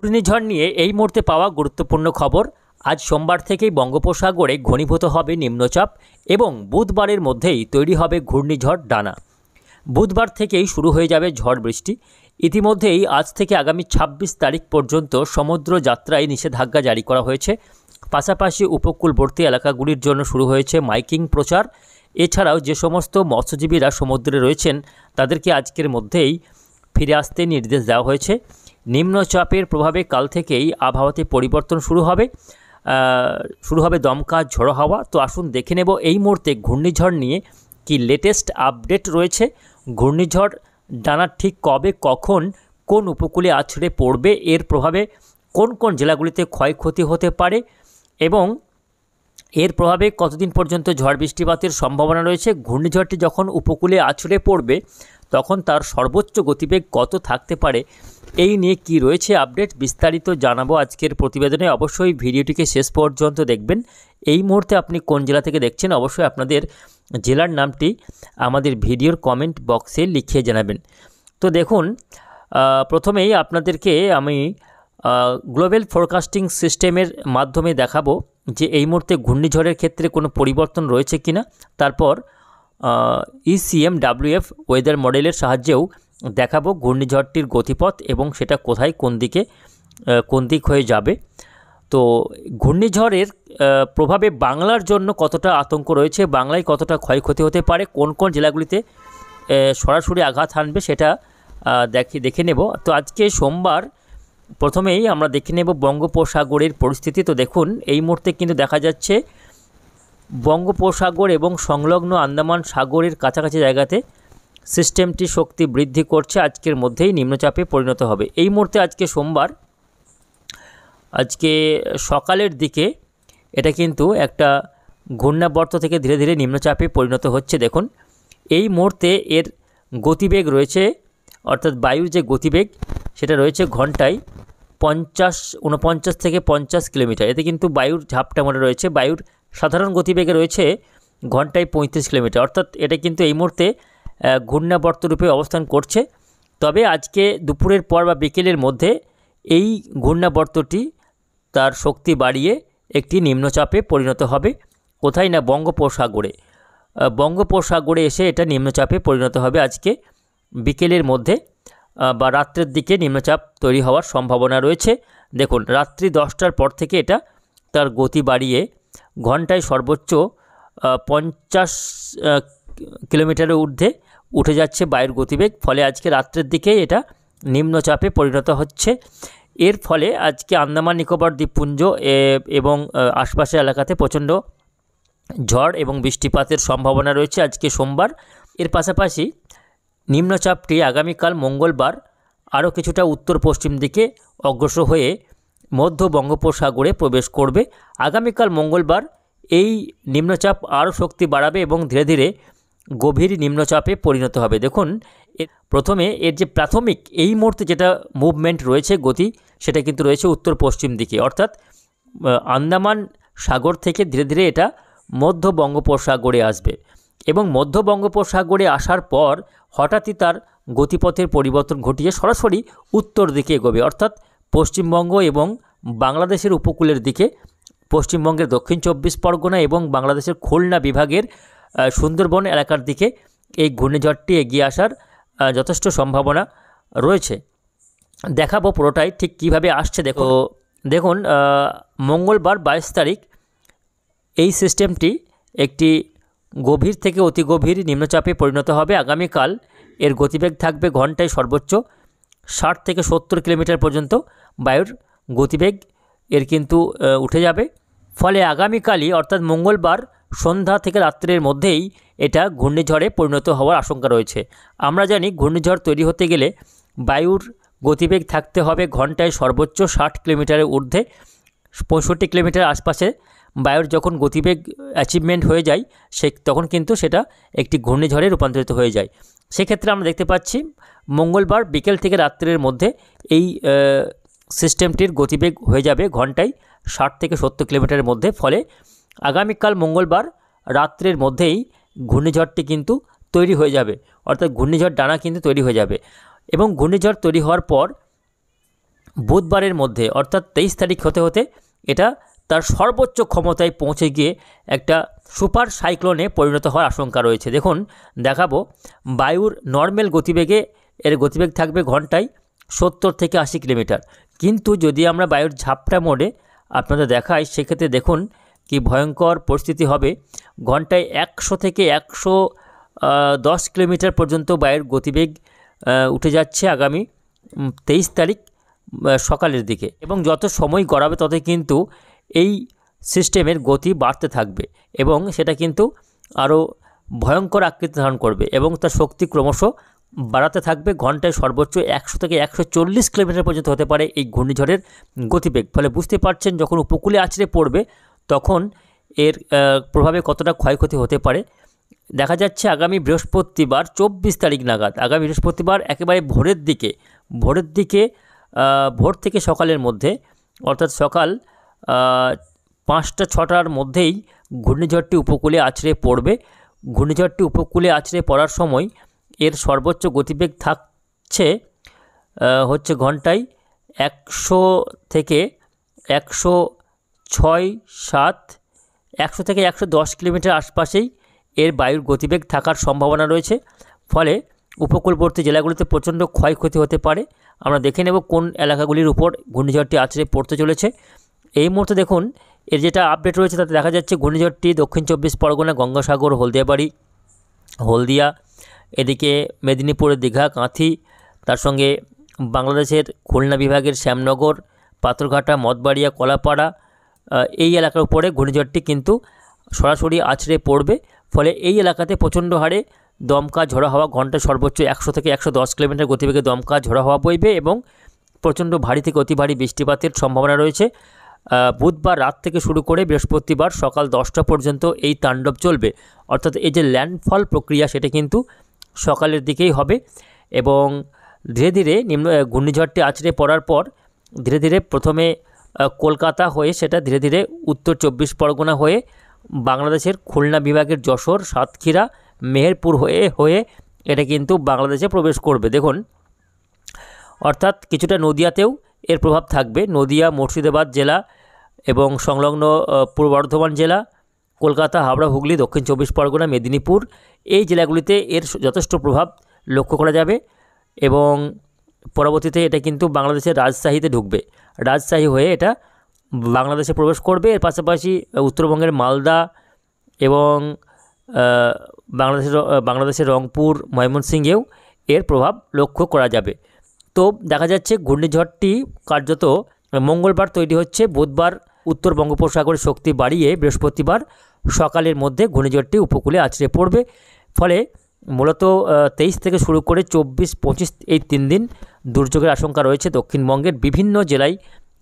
ঘূর্ণিঝড় নিয়ে এই মুহূর্তে পাওয়া গুরুত্বপূর্ণ খবর আজ সোমবার থেকেই বঙ্গোপসাগরে ঘনীভূত হবে নিম্নচাপ এবং বুধবারের মধ্যেই তৈরি হবে ঘূর্ণিঝড় ডানা বুধবার থেকেই শুরু হয়ে যাবে ঝড় বৃষ্টি ইতিমধ্যেই আজ থেকে আগামী ২৬ তারিখ পর্যন্ত সমুদ্র যাত্রায় নিষেধাজ্ঞা জারি করা হয়েছে পাশাপাশি উপকূলবর্তী এলাকাগুলির জন্য শুরু হয়েছে মাইকিং প্রচার এছাড়াও যে সমস্ত মৎস্যজীবীরা সমুদ্রে রয়েছেন তাদেরকে আজকের মধ্যেই ফিরে আসতে নির্দেশ দেওয়া হয়েছে নিম্নচাপের প্রভাবে কাল থেকেই আবহাওয়াতে পরিবর্তন শুরু হবে শুরু হবে দমকা ঝড়ো হাওয়া তো আসুন দেখে নেব এই মুহূর্তে ঘূর্ণিঝড় নিয়ে কি লেটেস্ট আপডেট রয়েছে ঘূর্ণিঝড় ডানা ঠিক কবে কখন কোন উপকূলে আছড়ে পড়বে এর প্রভাবে কোন কোন জেলাগুলিতে ক্ষয়ক্ষতি হতে পারে এবং এর প্রভাবে কতদিন পর্যন্ত ঝড় বৃষ্টিপাতের সম্ভাবনা রয়েছে ঘূর্ণিঝড়টি যখন উপকূলে আছড়ে পড়বে তখন তার সর্বোচ্চ গতিবেগ কত থাকতে পারে এই নিয়ে কি রয়েছে আপডেট বিস্তারিত জানাবো আজকের প্রতিবেদনে অবশ্যই ভিডিওটিকে শেষ পর্যন্ত দেখবেন এই মুহূর্তে আপনি কোন জেলা থেকে দেখছেন অবশ্যই আপনাদের জেলার নামটি আমাদের ভিডিওর কমেন্ট বক্সে লিখিয়ে জানাবেন তো দেখুন প্রথমেই আপনাদেরকে আমি গ্লোবাল ফোরকাস্টিং সিস্টেমের মাধ্যমে দেখাবো যে এই মুহূর্তে ঘূর্ণিঝড়ের ক্ষেত্রে কোনো পরিবর্তন রয়েছে কিনা তারপর ইসিএম ডাব্লিউএফ ওয়েদার মডেলের সাহায্যেও দেখাবো ঘূর্ণিঝড়টির গতিপথ এবং সেটা কোথায় কোন দিকে কোন দিক হয়ে যাবে তো ঘূর্ণিঝড়ের প্রভাবে বাংলার জন্য কতটা আতঙ্ক রয়েছে বাংলায় কতটা ক্ষয়ক্ষতি হতে পারে কোন কোন জেলাগুলিতে সরাসরি আঘাত হানবে সেটা দেখে দেখে নেব তো আজকে সোমবার প্রথমেই আমরা দেখে নেব বঙ্গোপসাগরের পরিস্থিতি তো দেখুন এই মুহূর্তে কিন্তু দেখা যাচ্ছে বঙ্গোপসাগর এবং সংলগ্ন আন্দামান সাগরের কাছাকাছি জায়গাতে সিস্টেমটি শক্তি বৃদ্ধি করছে আজকের মধ্যেই নিম্নচাপে পরিণত হবে এই মুহূর্তে আজকে সোমবার আজকে সকালের দিকে এটা কিন্তু একটা ঘূর্ণাবর্ত থেকে ধীরে ধীরে নিম্নচাপে পরিণত হচ্ছে দেখুন এই মুহূর্তে এর গতিবেগ রয়েছে অর্থাৎ বায়ুর যে গতিবেগ সেটা রয়েছে ঘন্টায় পঞ্চাশ উনপঞ্চাশ থেকে পঞ্চাশ কিলোমিটার এতে কিন্তু বায়ুর ঝাপটা মনে রয়েছে বায়ুর সাধারণ গতিবেগে রয়েছে ঘন্টায় পঁয়ত্রিশ কিলোমিটার অর্থাৎ এটা কিন্তু এই মুহূর্তে ঘূর্ণাবর্ত রূপে অবস্থান করছে তবে আজকে দুপুরের পর বা বিকেলের মধ্যে এই ঘূর্ণাবর্তটি তার শক্তি বাড়িয়ে একটি নিম্নচাপে পরিণত হবে কোথায় না বঙ্গোপসাগরে বঙ্গোপসাগরে এসে এটা নিম্নচাপে পরিণত হবে আজকে বিকেলের মধ্যে বা রাত্রের দিকে নিম্নচাপ তৈরি হওয়ার সম্ভাবনা রয়েছে দেখুন রাত্রি দশটার পর থেকে এটা তার গতি বাড়িয়ে ঘন্টায় সর্বোচ্চ পঞ্চাশ কিলোমিটারের ঊর্ধ্বে উঠে যাচ্ছে বায়ুর গতিবেগ ফলে আজকে রাত্রের দিকে এটা নিম্নচাপে পরিণত হচ্ছে এর ফলে আজকে আন্দামান নিকোবর দ্বীপপুঞ্জ এবং আশপাশের এলাকাতে প্রচণ্ড ঝড় এবং বৃষ্টিপাতের সম্ভাবনা রয়েছে আজকে সোমবার এর পাশাপাশি নিম্নচাপটি আগামীকাল মঙ্গলবার আরও কিছুটা উত্তর পশ্চিম দিকে অগ্রসর হয়ে মধ্য বঙ্গোপসাগরে প্রবেশ করবে আগামীকাল মঙ্গলবার এই নিম্নচাপ আরও শক্তি বাড়াবে এবং ধীরে ধীরে গভীর নিম্নচাপে পরিণত হবে দেখুন প্রথমে এর যে প্রাথমিক এই মুহূর্তে যেটা মুভমেন্ট রয়েছে গতি সেটা কিন্তু রয়েছে উত্তর পশ্চিম দিকে অর্থাৎ আন্দামান সাগর থেকে ধীরে ধীরে এটা মধ্য বঙ্গোপসাগরে আসবে এবং মধ্য বঙ্গোপসাগরে আসার পর হঠাৎই তার গতিপথের পরিবর্তন ঘটিয়ে সরাসরি উত্তর দিকে এগোবে অর্থাৎ পশ্চিমবঙ্গ এবং বাংলাদেশের উপকূলের দিকে পশ্চিমবঙ্গের দক্ষিণ চব্বিশ পরগনা এবং বাংলাদেশের খুলনা বিভাগের সুন্দরবন এলাকার দিকে এই ঘূর্ণিঝড়টি এগিয়ে আসার যথেষ্ট সম্ভাবনা রয়েছে দেখাবো পুরোটাই ঠিক কিভাবে আসছে দেখো দেখুন মঙ্গলবার বাইশ তারিখ এই সিস্টেমটি একটি গভীর থেকে অতি গভীর নিম্নচাপে পরিণত হবে আগামীকাল এর গতিবেগ থাকবে ঘন্টায় সর্বোচ্চ ষাট থেকে সত্তর কিলোমিটার পর্যন্ত বায়ুর গতিবেগ এর কিন্তু উঠে যাবে ফলে আগামীকালই অর্থাৎ মঙ্গলবার সন্ধ্যা থেকে রাত্রের মধ্যেই এটা ঘূর্ণিঝড়ে পরিণত হওয়ার আশঙ্কা রয়েছে আমরা জানি ঘূর্ণিঝড় তৈরি হতে গেলে বায়ুর গতিবেগ থাকতে হবে ঘন্টায় সর্বোচ্চ ষাট কিলোমিটারের ঊর্ধ্বে পঁয়ষট্টি কিলোমিটার আশপাশে বায়ুর যখন গতিবেগ অ্যাচিভমেন্ট হয়ে যায় সে তখন কিন্তু সেটা একটি ঘূর্ণিঝড়ে রূপান্তরিত হয়ে যায় সেক্ষেত্রে আমরা দেখতে পাচ্ছি মঙ্গলবার বিকেল থেকে রাত্রের মধ্যে এই সিস্টেমটির গতিবেগ হয়ে যাবে ঘন্টায় ষাট থেকে সত্তর কিলোমিটারের মধ্যে ফলে আগামীকাল মঙ্গলবার রাত্রের মধ্যেই ঘূর্ণিঝড়টি কিন্তু তৈরি হয়ে যাবে অর্থাৎ ঘূর্ণিঝড় ডানা কিন্তু তৈরি হয়ে যাবে এবং ঘূর্ণিঝড় তৈরি হওয়ার পর বুধবারের মধ্যে অর্থাৎ তেইশ তারিখ হতে হতে এটা তার সর্বোচ্চ ক্ষমতায় পৌঁছে গিয়ে একটা সুপার সাইক্লোনে পরিণত হওয়ার আশঙ্কা রয়েছে দেখুন দেখাবো বায়ুর নর্মেল গতিবেগে এর গতিবেগ থাকবে ঘন্টায় সত্তর থেকে আশি কিলোমিটার কিন্তু যদি আমরা বায়ুর ঝাপটা মোড়ে আপনাদের দেখাই সেক্ষেত্রে দেখুন কি ভয়ঙ্কর পরিস্থিতি হবে ঘন্টায় একশো থেকে একশো দশ কিলোমিটার পর্যন্ত বায়ুর গতিবেগ উঠে যাচ্ছে আগামী তেইশ তারিখ সকালের দিকে এবং যত সময় গড়াবে তত কিন্তু এই সিস্টেমের গতি বাড়তে থাকবে এবং সেটা কিন্তু আরও ভয়ঙ্কর আকৃতি ধারণ করবে এবং তার শক্তি ক্রমশ বাড়াতে থাকবে ঘন্টায় সর্বোচ্চ একশো থেকে একশো চল্লিশ কিলোমিটার পর্যন্ত হতে পারে এই ঘূর্ণিঝড়ের গতিবেগ ফলে বুঝতে পারছেন যখন উপকূলে আছড়ে পড়বে তখন এর প্রভাবে কতটা ক্ষয়ক্ষতি হতে পারে দেখা যাচ্ছে আগামী বৃহস্পতিবার চব্বিশ তারিখ নাগাদ আগামী বৃহস্পতিবার একেবারে ভোরের দিকে ভোরের দিকে ভোর থেকে সকালের মধ্যে অর্থাৎ সকাল পাঁচটা ছটার মধ্যেই ঘূর্ণিঝড়টি উপকূলে আছড়ে পড়বে ঘূর্ণিঝড়টি উপকূলে আছড়ে পড়ার সময় এর সর্বোচ্চ গতিবেগ থাকছে হচ্ছে ঘন্টায় একশো থেকে একশো ছয় সাত একশো থেকে একশো দশ কিলোমিটার আশপাশেই এর বায়ুর গতিবেগ থাকার সম্ভাবনা রয়েছে ফলে উপকূলবর্তী জেলাগুলিতে প্রচণ্ড ক্ষয়ক্ষতি হতে পারে আমরা দেখে নেব কোন এলাকাগুলির উপর ঘূর্ণিঝড়টি আছড়ে পড়তে চলেছে এই মুহূর্তে দেখুন এর যেটা আপডেট রয়েছে তাতে দেখা যাচ্ছে ঘূর্ণিঝড়টি দক্ষিণ চব্বিশ পরগনা গঙ্গাসাগর হলদিয়াবাড়ি হলদিয়া এদিকে মেদিনীপুরের দীঘা কাঁথি তার সঙ্গে বাংলাদেশের খুলনা বিভাগের শ্যামনগর পাথরঘাটা মদবাড়িয়া কলাপাড়া এই এলাকার উপরে ঘূর্ণিঝড়টি কিন্তু সরাসরি আছড়ে পড়বে ফলে এই এলাকাতে প্রচণ্ড হারে দমকা ঝড়ো হওয়া ঘন্টা সর্বোচ্চ একশো থেকে একশো দশ কিলোমিটার গতিবেগে দমকা ঝড়ো হওয়া বইবে এবং প্রচণ্ড ভারী থেকে অতি ভারী বৃষ্টিপাতের সম্ভাবনা রয়েছে বুধবার রাত থেকে শুরু করে বৃহস্পতিবার সকাল দশটা পর্যন্ত এই তাণ্ডব চলবে অর্থাৎ এই যে ল্যান্ডফল প্রক্রিয়া সেটা কিন্তু সকালের দিকেই হবে এবং ধীরে ধীরে নিম্ন ঘূর্ণিঝড়টি আছড়ে পড়ার পর ধীরে ধীরে প্রথমে কলকাতা হয়ে সেটা ধীরে ধীরে উত্তর চব্বিশ পরগনা হয়ে বাংলাদেশের খুলনা বিভাগের যশোর সাতক্ষীরা মেহেরপুর হয়ে হয়ে এটা কিন্তু বাংলাদেশে প্রবেশ করবে দেখুন অর্থাৎ কিছুটা নদিয়াতেও এর প্রভাব থাকবে নদিয়া মুর্শিদাবাদ জেলা এবং সংলগ্ন পূর্ব বর্ধমান জেলা কলকাতা হাওড়া হুগলি দক্ষিণ চব্বিশ পরগনা মেদিনীপুর এই জেলাগুলিতে এর যথেষ্ট প্রভাব লক্ষ্য করা যাবে এবং পরবর্তীতে এটা কিন্তু বাংলাদেশের রাজশাহীতে ঢুকবে রাজশাহী হয়ে এটা বাংলাদেশে প্রবেশ করবে এর পাশাপাশি উত্তরবঙ্গের মালদা এবং বাংলাদেশের বাংলাদেশের রংপুর ময়মনসিংহেও এর প্রভাব লক্ষ্য করা যাবে তো দেখা যাচ্ছে ঘূর্ণিঝড়টি কার্যত মঙ্গলবার তৈরি হচ্ছে বুধবার উত্তর বঙ্গোপসাগরের শক্তি বাড়িয়ে বৃহস্পতিবার সকালের মধ্যে ঘূর্ণিঝড়টি উপকূলে আছড়ে পড়বে ফলে মূলত তেইশ থেকে শুরু করে চব্বিশ পঁচিশ এই তিন দিন দুর্যোগের আশঙ্কা রয়েছে দক্ষিণবঙ্গের বিভিন্ন জেলায়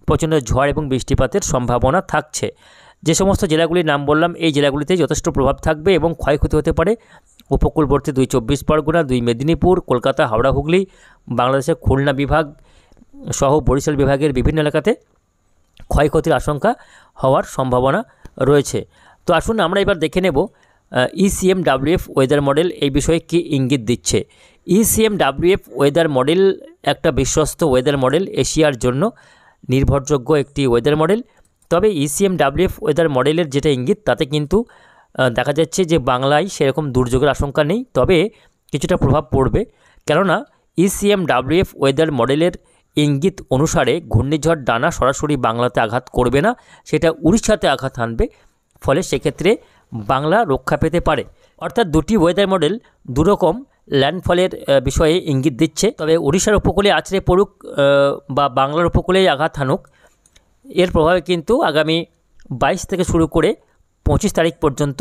প্রচণ্ড ঝড় এবং বৃষ্টিপাতের সম্ভাবনা থাকছে যে সমস্ত জেলাগুলির নাম বললাম এই জেলাগুলিতে যথেষ্ট প্রভাব থাকবে এবং ক্ষয়ক্ষতি হতে পারে উপকূলবর্তী দুই চব্বিশ পরগনা দুই মেদিনীপুর কলকাতা হাওড়া হুগলি বাংলাদেশের খুলনা বিভাগ সহ বরিশাল বিভাগের বিভিন্ন এলাকাতে ক্ষয়ক্ষতির আশঙ্কা হওয়ার সম্ভাবনা রয়েছে তো আসুন আমরা এবার দেখে নেব ইসিএমডাব্লিউএফ ওয়েদার মডেল এই বিষয়ে কি ইঙ্গিত দিচ্ছে ইসিএমডাব্লিউএফ ওয়েদার মডেল একটা বিশ্বস্ত ওয়েদার মডেল এশিয়ার জন্য নির্ভরযোগ্য একটি ওয়েদার মডেল তবে ইসিএমডাব্লিউএফ ওয়েদার মডেলের যেটা ইঙ্গিত তাতে কিন্তু দেখা যাচ্ছে যে বাংলায় সেরকম দুর্যোগের আশঙ্কা নেই তবে কিছুটা প্রভাব পড়বে কেননা ইসিএমডাব্লিউএফ ওয়েদার মডেলের ইঙ্গিত অনুসারে ঘূর্ণিঝড় ডানা সরাসরি বাংলাতে আঘাত করবে না সেটা উড়িষ্যাতে আঘাত আনবে ফলে সেক্ষেত্রে বাংলা রক্ষা পেতে পারে অর্থাৎ দুটি ওয়েদার মডেল দুরকম ল্যান্ডফলের বিষয়ে ইঙ্গিত দিচ্ছে তবে উড়িষ্যার উপকূলে আছড়ে পড়ুক বা বাংলার উপকূলে আঘাত হানুক এর প্রভাবে কিন্তু আগামী বাইশ থেকে শুরু করে পঁচিশ তারিখ পর্যন্ত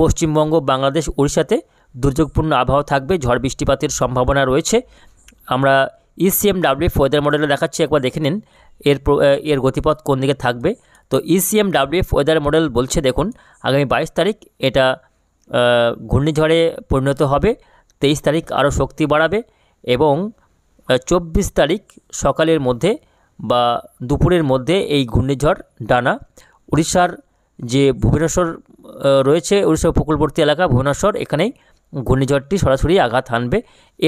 পশ্চিমবঙ্গ বাংলাদেশ ওড়িশাতে দুর্যোগপূর্ণ আবহাওয়া থাকবে ঝড় বৃষ্টিপাতের সম্ভাবনা রয়েছে আমরা ইসিএমডাব্লিউ ওয়েদার মডেলে দেখাচ্ছি একবার দেখে নিন এর এর গতিপথ কোন দিকে থাকবে তো ইসিএমডাব্লিউ ওয়েদার মডেল বলছে দেখুন আগামী বাইশ তারিখ এটা ঘূর্ণিঝড়ে পরিণত হবে তেইশ তারিখ আরও শক্তি বাড়াবে এবং চব্বিশ তারিখ সকালের মধ্যে বা দুপুরের মধ্যে এই ঘূর্ণিঝড় ডানা উড়িষ্যার যে ভুবনেশ্বর রয়েছে উড়িষ্যা উপকূলবর্তী এলাকা ভুবনেশ্বর এখানেই ঘূর্ণিঝড়টি সরাসরি আঘাত হানবে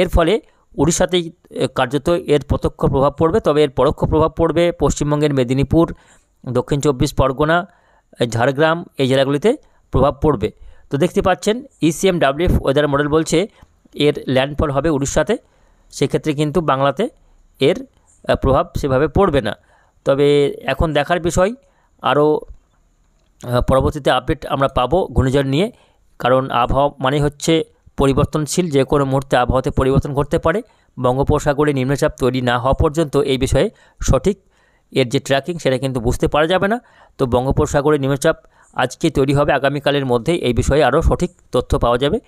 এর ফলে উড়িষ্যাতেই কার্যত এর প্রত্যক্ষ প্রভাব পড়বে তবে এর পরোক্ষ প্রভাব পড়বে পশ্চিমবঙ্গের মেদিনীপুর দক্ষিণ চব্বিশ পরগনা ঝাড়গ্রাম এই জেলাগুলিতে প্রভাব পড়বে তো দেখতে পাচ্ছেন ইসিএম ডাব্লিউএফ ওয়েদার মডেল বলছে এর ল্যান্ডফল হবে উড়িষ্যাতে সেক্ষেত্রে কিন্তু বাংলাতে এর প্রভাব সেভাবে পড়বে না তবে এখন দেখার বিষয় আরও পরবর্তীতে আপডেট আমরা পাবো ঘূর্ণিঝড় নিয়ে কারণ আবহাওয়া মানে হচ্ছে পরিবর্তনশীল যে কোনো মুহূর্তে আবহাওয়াতে পরিবর্তন করতে পারে বঙ্গোপসাগরে নিম্নচাপ তৈরি না হওয়া পর্যন্ত এই বিষয়ে সঠিক এর যে ট্র্যাকিং সেটা কিন্তু বুঝতে পারা যাবে না তো বঙ্গোপসাগরে নিম্নচাপ আজকে তৈরি হবে আগামীকালের মধ্যেই এই বিষয়ে আরও সঠিক তথ্য পাওয়া যাবে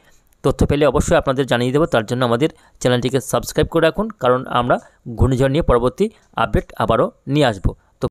তথ্য পেলে অবশ্যই আপনাদের জানিয়ে দেবো তার জন্য আমাদের চ্যানেলটিকে সাবস্ক্রাইব করে রাখুন কারণ আমরা ঘূর্ণিঝড় নিয়ে পরবর্তী আপডেট আবারও নিয়ে আসবো